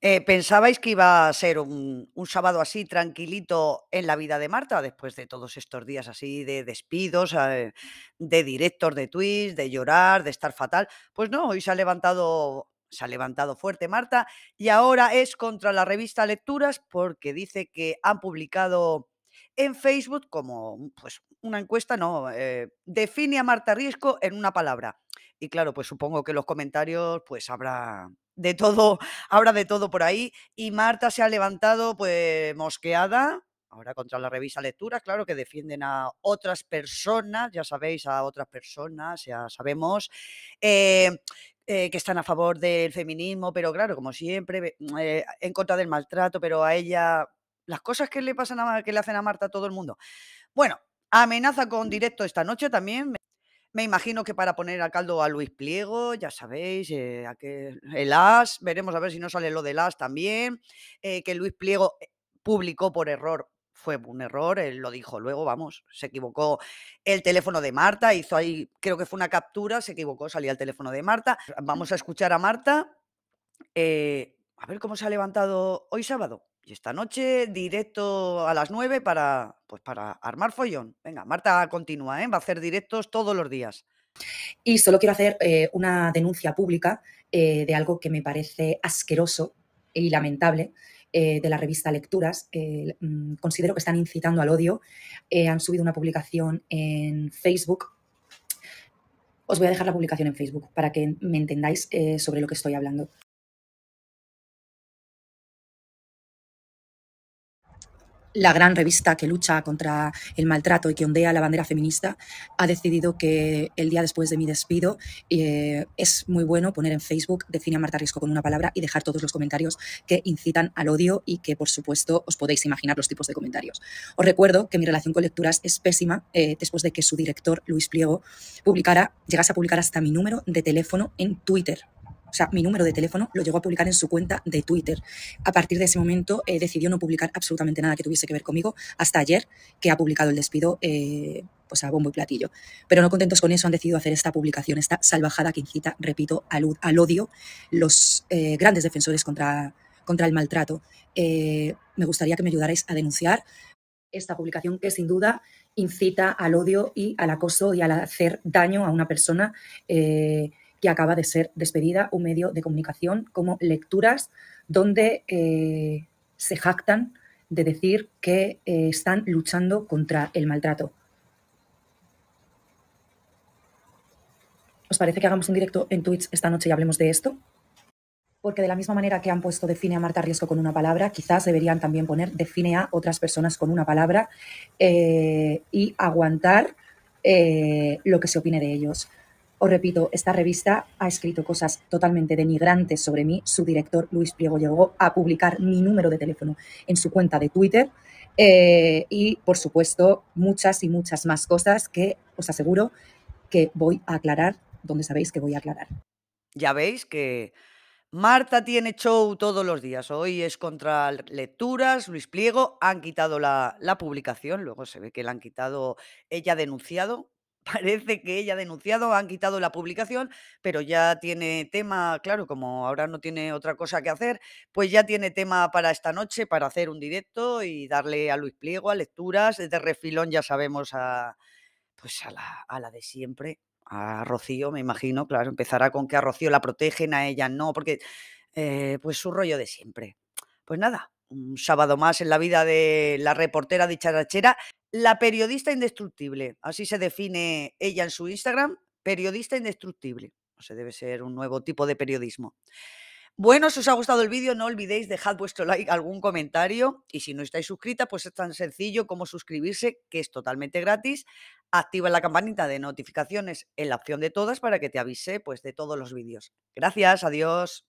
Eh, ¿Pensabais que iba a ser un, sábado así tranquilito en la vida de Marta después de todos estos días así de despidos, eh, de directos de tweets, de llorar, de estar fatal? Pues no, hoy se ha levantado, se ha levantado fuerte Marta y ahora es contra la revista Lecturas porque dice que han publicado en Facebook como mm, pues, una encuesta, no, eh, define a Marta Riesco en una palabra. Y claro, pues supongo que los comentarios pues habrá de todo, habrá de todo por ahí. Y Marta se ha levantado pues mosqueada, ahora contra la revista Lectura, claro que defienden a otras personas, ya sabéis, a otras personas, ya sabemos, eh, eh, que están a favor del feminismo, pero claro, como siempre, mm, en contra del maltrato, pero a ella las cosas que le pasan a, que le hacen a Marta a todo el mundo. Bueno, amenaza con directo esta noche también. Me imagino que para poner a caldo a Luis Pliego, ya sabéis, eh, a que el As, veremos a ver si no sale lo del As también, eh, que Luis Pliego eh, publicó por error, fue un error, él lo dijo luego, vamos, se equivocó el teléfono de Marta, hizo ahí, creo que fue una captura, se equivocó, salía el teléfono de Marta. Vamos a escuchar a Marta, a ver cómo se ha levantado hoy sábado. Y esta noche directo a las 9 para, pues para armar follón. Venga, Marta continúa, ¿eh? va a hacer directos todos los días. Y solo quiero hacer eh, una denuncia pública eh, de algo que me parece asqueroso y lamentable de la revista Lecturas. Mm, considero que están incitando al odio. han subido una publicación en Facebook. Os voy a dejar la publicación en Facebook para que me entendáis sobre lo que estoy hablando. la gran revista que lucha contra el maltrato y que ondea la bandera feminista, ha decidido que el día después de mi despido eh, es muy bueno poner en Facebook Decine a Marta Risco con una palabra y dejar todos los comentarios que incitan al odio y que, por supuesto, os podéis imaginar los tipos de comentarios. Os recuerdo que mi relación con lecturas es pésima eh, después de que su director, Luis Pliego, publicara, llegase a publicar hasta mi número de teléfono en Twitter o sea, mi número de teléfono lo llegó a publicar en su cuenta de Twitter. A partir de ese momento eh, decidió no publicar absolutamente nada que tuviese que ver conmigo hasta ayer que ha publicado el despido eh, pues a bombo y platillo. Pero no contentos con eso han decidido hacer esta publicación, esta salvajada que incita, repito, al, odio los eh, grandes defensores contra, contra el maltrato. me gustaría que me ayudarais a denunciar esta publicación que sin duda incita al odio y al acoso y al hacer daño a una persona que acaba de ser despedida, un medio de comunicación como Lecturas, donde eh, se jactan de decir que eh, están luchando contra el maltrato. ¿Os parece que hagamos un directo en Twitch esta noche y hablemos de esto? Porque de la misma manera que han puesto define a Marta Riesco con una palabra, quizás deberían también poner define a otras personas con una palabra eh, y aguantar lo que se opine de ellos. Os repito, esta revista ha escrito cosas totalmente denigrantes sobre mí. Su director, Luis Pliego, llegó a publicar mi número de teléfono en su cuenta de Twitter. Eh, y, por supuesto, muchas y muchas más cosas que os aseguro que voy a aclarar donde sabéis que voy a aclarar. Ya veis que Marta tiene show todos los días. Hoy es contra lecturas, Luis Pliego, han quitado la, la, publicación, luego se ve que la han quitado, ella ha denunciado parece que ella ha denunciado, han quitado la publicación, pero ya tiene tema, claro, como ahora no tiene otra cosa que hacer, pues ya tiene tema para esta noche, para hacer un directo y darle a Luis Pliego, a lecturas, Desde refilón ya sabemos a, pues a la, de siempre, a Rocío, me imagino, claro, empezará con que a Rocío la protegen, a ella no, porque eh, pues su rollo de siempre. Pues nada, un sábado más en la vida de la reportera dicharachera, la periodista indestructible. Así se define ella en su Instagram, periodista indestructible. O sea, debe ser un nuevo tipo de periodismo. Bueno, si os ha gustado el vídeo, no olvidéis dejar vuestro like, algún comentario y si no estáis suscrita, pues es tan sencillo como suscribirse, que es totalmente gratis. Activa la campanita de notificaciones en la opción de todas para que te avise pues, de todos los vídeos. Gracias, adiós.